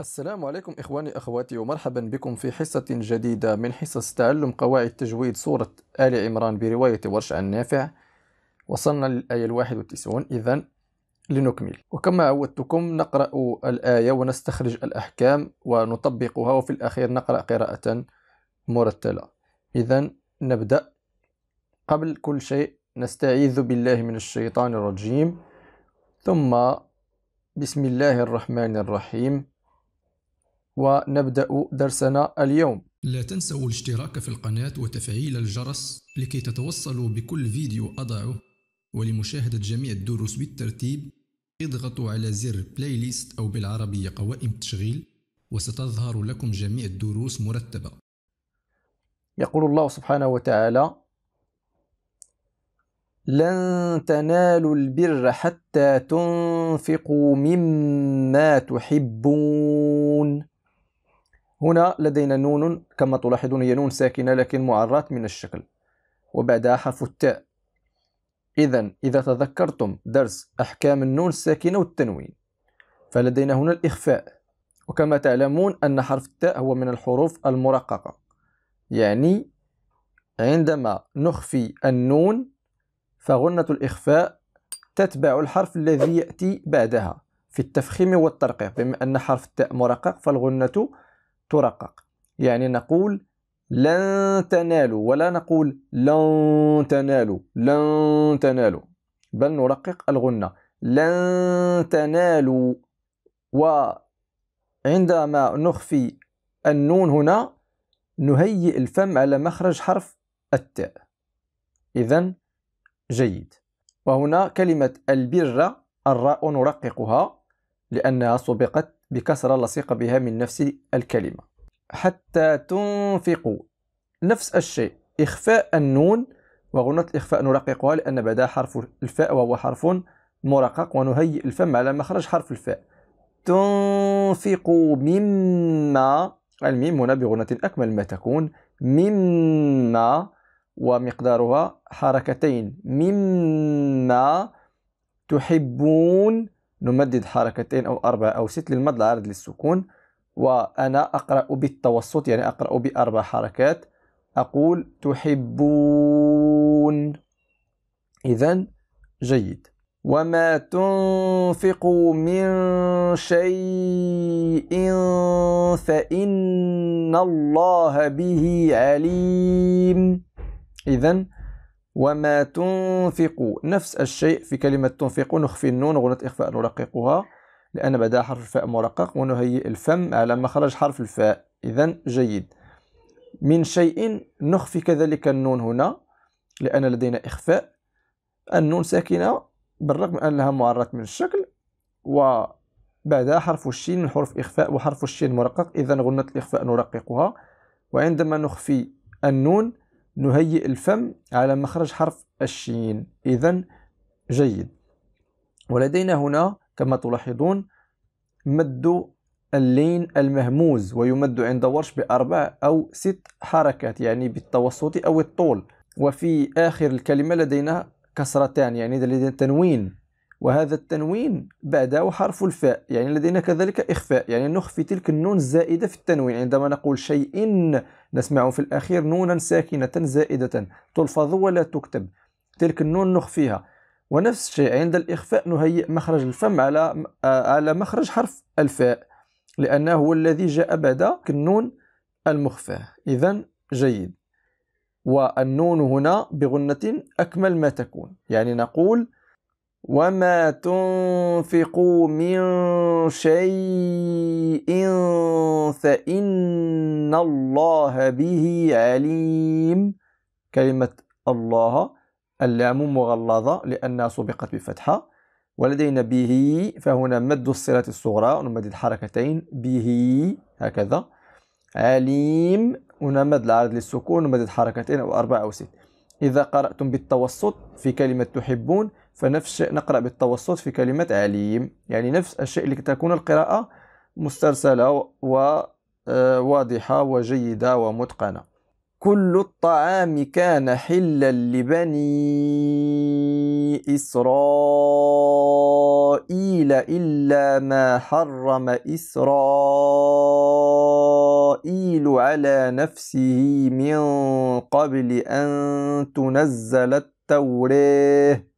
السلام عليكم إخواني أخواتي ومرحبا بكم في حصة جديدة من حصص تعلم قواعد تجويد سورة آل عمران برواية ورش عن نافع وصلنا للآية الواحد والتسعون إذا لنكمل وكما عودتكم نقرأ الآية ونستخرج الأحكام ونطبقها وفي الأخير نقرأ قراءة مرتلة إذا نبدأ قبل كل شيء نستعيذ بالله من الشيطان الرجيم ثم بسم الله الرحمن الرحيم ونبدأ درسنا اليوم لا تنسوا الاشتراك في القناة وتفعيل الجرس لكي تتوصلوا بكل فيديو أضعه ولمشاهدة جميع الدروس بالترتيب اضغطوا على زر بلاي ليست أو بالعربية قوائم التشغيل وستظهر لكم جميع الدروس مرتبة يقول الله سبحانه وتعالى لن تنالوا البر حتى تنفقوا مما تحبون هنا لدينا نون كما تلاحظون هي نون ساكنة لكن معرات من الشكل وبعدها حرف التاء إذا إذا تذكرتم درس أحكام النون الساكنة والتنوين فلدينا هنا الإخفاء وكما تعلمون أن حرف التاء هو من الحروف المرققة يعني عندما نخفي النون فغنة الإخفاء تتبع الحرف الذي يأتي بعدها في التفخيم والترقيق بما أن حرف التاء مرقق فالغنة ترقق يعني نقول لن تنالوا ولا نقول لن تنالوا لن تنالوا بل نرقق الغنة لن تنالوا وعندما نخفي النون هنا نهيئ الفم على مخرج حرف التاء إذا جيد وهنا كلمة البر الراء نرققها لأنها سبقت بكسرة لصيق بها من نفس الكلمة حتى تنفقوا نفس الشيء إخفاء النون وغنة الإخفاء نرققها لأن بدا حرف الفاء وهو حرف مرقق ونهيئ الفم على مخرج حرف الفاء تنفقوا مما الميم هنا بغنة أكمل ما تكون مما ومقدارها حركتين مما تحبون نمدد حركتين أو أربعة أو ست للمد العارض للسكون وأنا أقرأ بالتوسط يعني أقرأ بأربع حركات أقول تحبون إذا جيد وما تنفقوا من شيء فإن الله به عليم إذا وما تنفقوا نفس الشيء في كلمة تنفقوا نخفي النون غنة إخفاء نرققها لأن بعدها حرف الفاء مرقق ونهيئ الفم على مخرج حرف الفاء إذا جيد من شيء نخفي كذلك النون هنا لأن لدينا إخفاء النون ساكنة بالرغم أنها معرّت من الشكل وبعدها حرف الشين حرف حروف إخفاء وحرف الشين مرقق إذا غنة الإخفاء نرققها وعندما نخفي النون نهيئ الفم على مخرج حرف الشين إذا جيد ولدينا هنا كما تلاحظون مد اللين المهموز ويمد عند ورش بأربع أو ست حركات يعني بالتوسط أو الطول وفي آخر الكلمة لدينا كسرتان يعني لدينا تنوين وهذا التنوين بعده حرف الفاء يعني لدينا كذلك إخفاء يعني نخفي تلك النون الزائدة في التنوين عندما نقول شيء نسمع في الأخير نونا ساكنة زائدة تلفظ ولا تكتب تلك النون نخفيها ونفس الشيء عند الإخفاء نهيئ مخرج الفم على آه، على مخرج حرف الفاء لأنه هو الذي جاء بعد النون المخفاة إذا جيد والنون هنا بغنة أكمل ما تكون يعني نقول وما تنفقوا من شيء فإن الله به عليم كلمة الله اللام مغلظة لأنها سبقت بفتحة ولدينا به فهنا مد الصلة الصغرى ونمد الحركتين به هكذا عليم هنا مد العرض للسكون ونمد الحركتين أو أربعة أو ست إذا قرأتم بالتوسط في كلمة تحبون فنفس الشيء نقرأ بالتوسط في كلمة عليم يعني نفس الشيء اللي تكون القراءة مسترسلة وواضحة آه، وجيدة ومتقنة كل الطعام كان حلا لبني إسرائيل إلا ما حرم إسرائيل على نفسه من قبل أن تنزل التوراه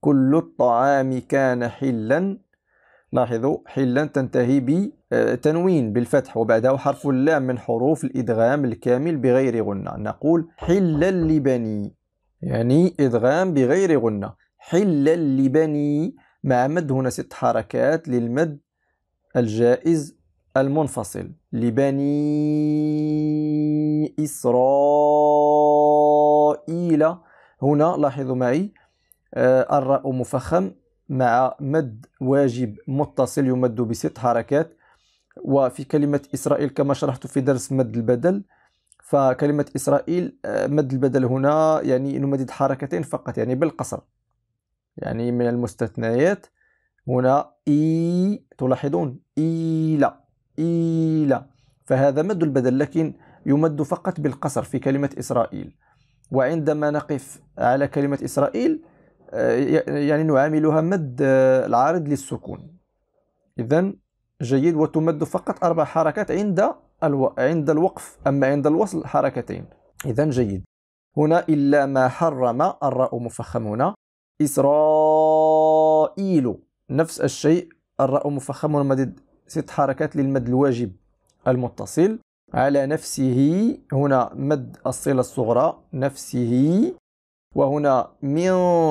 كل الطعام كان حلا لاحظوا حلا تنتهي بتنوين آه، بالفتح وبعده حرف اللام من حروف الإدغام الكامل بغير غنة نقول حلا لبني يعني إدغام بغير غنة حلا لبني مع مد هنا ست حركات للمد الجائز المنفصل لبني إسرائيل هنا لاحظوا معي آه، الراء مفخم مع مد واجب متصل يمد بست حركات وفي كلمة إسرائيل كما شرحت في درس مد البدل فكلمة إسرائيل آه، مد البدل هنا يعني نمدد حركتين فقط يعني بالقصر يعني من المستثنيات هنا إي تلاحظون إيلا إيلا فهذا مد البدل لكن يمد فقط بالقصر في كلمة إسرائيل وعندما نقف على كلمة إسرائيل آه، يعني نعاملها مد آه، العارض للسكون إذا جيد وتمد فقط أربع حركات عند الو... عند الوقف أما عند الوصل حركتين إذا جيد هنا إلا ما حرم الراء مفخم هنا إسرائيل نفس الشيء الراء مفخم مدد ست حركات للمد الواجب المتصل على نفسه هنا مد الصلة الصغرى نفسه وهنا من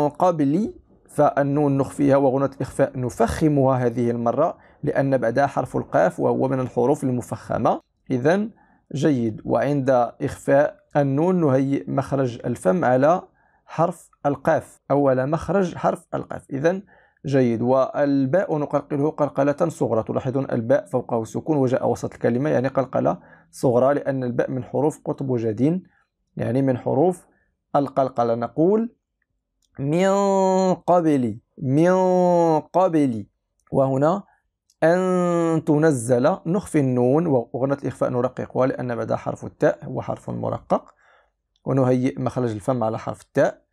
قبل فالنون نخفيها وغنة الإخفاء نفخمها هذه المرة لأن بعدها حرف القاف وهو من الحروف المفخمة إذا جيد وعند إخفاء النون نهيئ مخرج الفم على حرف القاف أول مخرج حرف القاف إذا جيد والباء نقلقله قلقلة صغرى تلاحظون الباء فوقه سكون وجاء وسط الكلمة يعني قلقلة صغرى لأن الباء من حروف قطب جدين يعني من حروف القلقلة نقول من قبل من قبل وهنا أن تنزل نخفي النون وغنة الإخفاء نرققها لأن بعدها حرف التاء هو حرف مرقق ونهيئ مخرج الفم على حرف التاء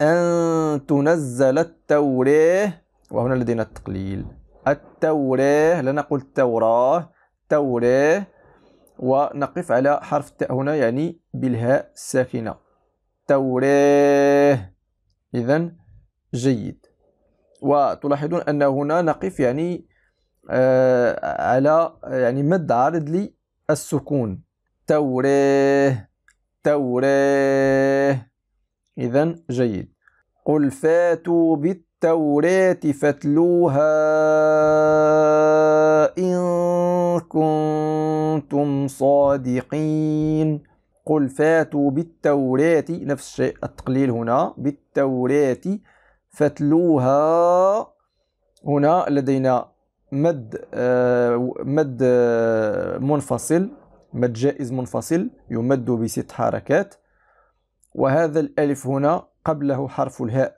أن تنزل التوراة وهنا لدينا التقليل التوراة لا نقول التوراة التوراة ونقف على حرف التاء هنا يعني بالهاء الساكنة يستوريه إذا جيد وتلاحظون أن هنا نقف يعني آه على يعني مد عارض للسكون توراة توراة إذا جيد قل فاتوا بالتوراة فاتلوها إن كنتم صادقين قل فاتوا بالتوراة نفس الشيء التقليل هنا بالتوراة فاتلوها هنا لدينا مد آه، مد آه، منفصل مد جائز منفصل يمد بست حركات وهذا الألف هنا قبله حرف الهاء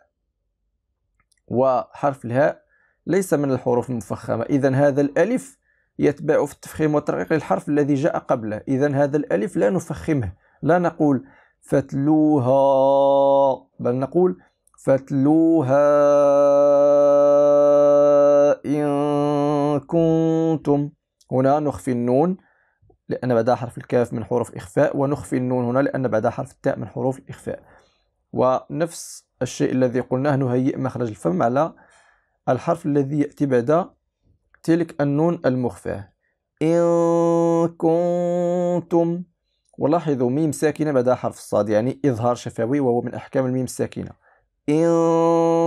وحرف الهاء ليس من الحروف المفخمة إذا هذا الألف يتبع في التفخيم وترقيق الحرف الذي جاء قبله إذا هذا الألف لا نفخمه لا نقول فتلوها بل نقول فتلوها إن كنتم هنا نخفي النون لأن بعدها حرف الكاف من حروف إخفاء ونخفي النون هنا لأن بعدها حرف التاء من حروف الإخفاء ونفس الشيء الذي قلناه نهيئ مخرج الفم على الحرف الذي يأتي بعد تلك النون المخفاة إن كنتم ولاحظوا ميم ساكنة بعد حرف الصاد يعني إظهار شفوي وهو من أحكام الميم الساكنة إن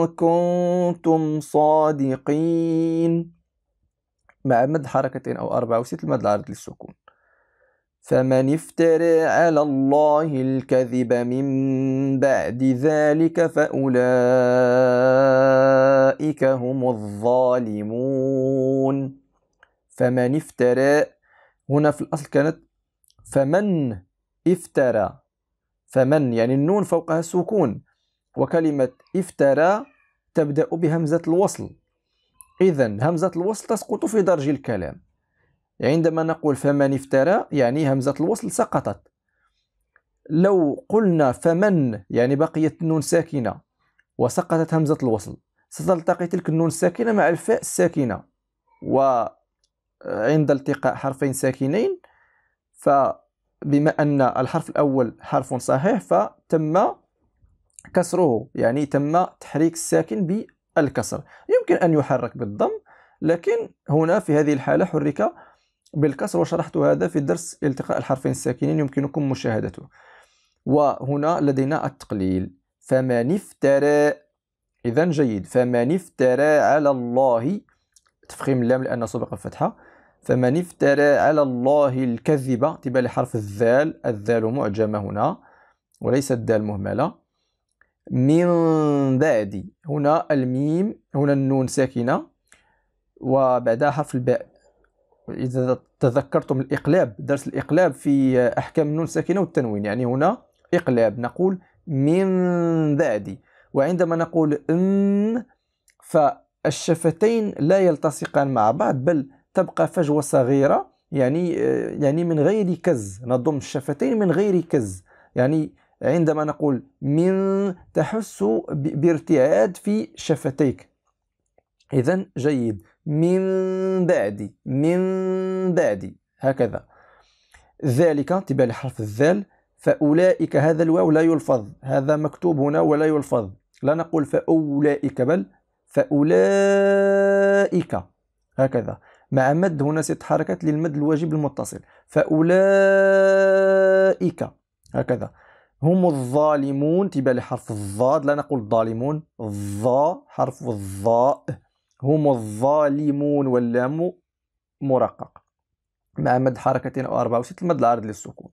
كنتم صادقين مع مد حركتين أو أربعة أو ست المد العارض للسكون فمن افترى على الله الكذب من بعد ذلك فأولئك أولئك هم الظالمون فمن افترى هنا في الأصل كانت فمن افترى فمن يعني النون فوقها سكون وكلمة افترى تبدأ بهمزة الوصل إذا همزة الوصل تسقط في درج الكلام عندما نقول فمن افترى يعني همزة الوصل سقطت لو قلنا فمن يعني بقيت النون ساكنة وسقطت همزة الوصل ستلتقي تلك النون الساكنة مع الفاء الساكنة وعند آه، التقاء حرفين ساكنين فبما أن الحرف الأول حرف صحيح فتم كسره يعني تم تحريك الساكن بالكسر يمكن أن يحرك بالضم لكن هنا في هذه الحالة حرك بالكسر وشرحت هذا في درس التقاء الحرفين الساكنين يمكنكم مشاهدته وهنا لدينا التقليل فمن افترى إذا جيد فمن افترى على الله تفخيم اللام لأن سبق الفتحه فمن افترى على الله الكذبة تبقى لحرف الذال الذال معجمة هنا وليس الدال مهملة من بعد هنا الميم هنا النون ساكنة وبعدها حرف الباء إذا تذكرتم الإقلاب درس الإقلاب في أحكام النون ساكنة والتنوين يعني هنا إقلاب نقول من بعد وعندما نقول أم فالشفتين لا يلتصقان مع بعض بل تبقى فجوة صغيرة يعني آه، يعني من غير كز نضم الشفتين من غير كز يعني عندما نقول من تحس بارتعاد في شفتيك إذا جيد من بعد من بعد هكذا ذلك انتبه لحرف الذال فأولئك هذا الواو لا يلفظ هذا مكتوب هنا ولا يلفظ لا نقول فأولئك بل فأولئك هكذا مع مد هنا ست حركات للمد الواجب المتصل فأولئك هكذا هم الظالمون تبع لحرف الضاد لا نقول ظالمون الظا حرف الظاء هم الظالمون واللام مرقق مع مد حركتين أو أربعة وست المد العارض للسكون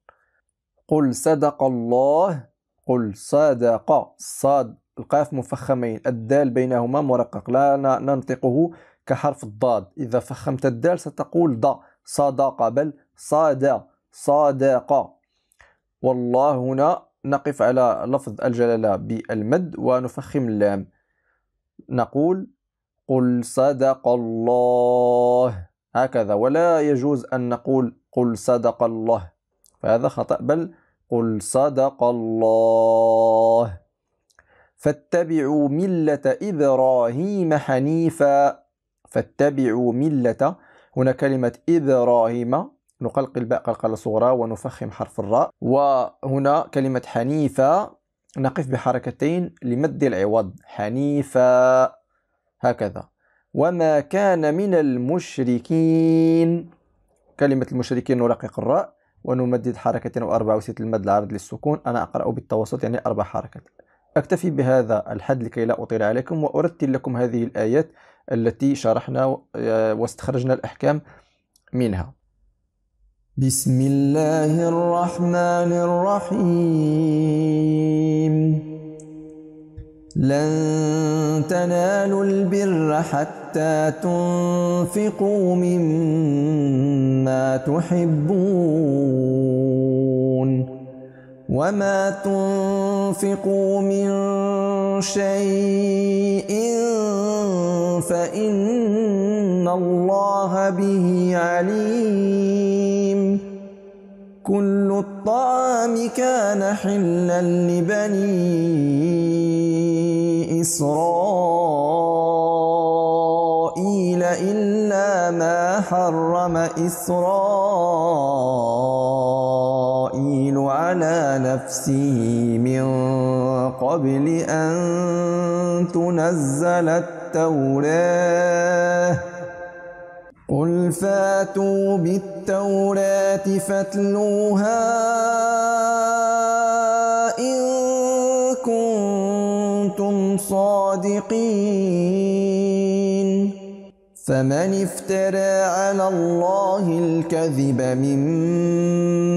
قل صدق الله قل صدق صاد القاف مفخمين الدال بينهما مرقق لا ننطقه كحرف الضاد إذا فخمت الدال ستقول ض صدق بل صاد صادق والله هنا نقف على لفظ الجلالة بالمد ونفخم اللام نقول قل صدق الله هكذا ولا يجوز أن نقول قل صدق الله فهذا خطأ بل قل صدق الله فاتبعوا ملة إبراهيم حنيفا فاتبعوا ملة هنا كلمة إبراهيم نقلق الباء قلقلة صغرى ونفخم حرف الراء وهنا كلمة حنيفة نقف بحركتين لمد العوض حنيفا هكذا وما كان من المشركين كلمة المشركين نرقق الراء ونمدد حركتين وأربعة وست المد العرض للسكون أنا أقرأ بالتوسط يعني أربع حركات أكتفي بهذا الحد لكي لا أطيل عليكم وأرتل لكم هذه الآيات التي شرحنا آه، واستخرجنا الأحكام منها بسم الله الرحمن الرحيم لن تنالوا البر حتى تنفقوا مما تحبون وما تنفقوا من شيء فإن الله به عليم كل الطعام كان حلا لبني إسرائيل إلا ما حرم إسرائيل على نفسه من قبل أن تنزل التوراة قل فاتوا بالتوراة فاتلوها إن كنتم صادقين فمن افترى على الله الكذب من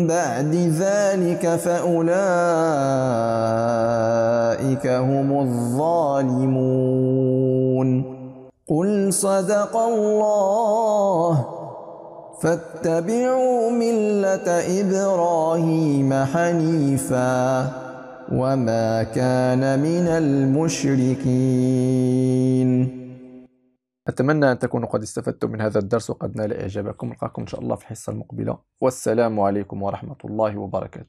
بعد ذلك فأولئك هم الظالمون قل صدق الله فاتبعوا ملة إبراهيم حنيفا وما كان من المشركين أتمنى أن تكونوا قد استفدتم من هذا الدرس وقد نال إعجابكم نلقاكم إن شاء الله في الحصة المقبلة والسلام عليكم ورحمة الله وبركاته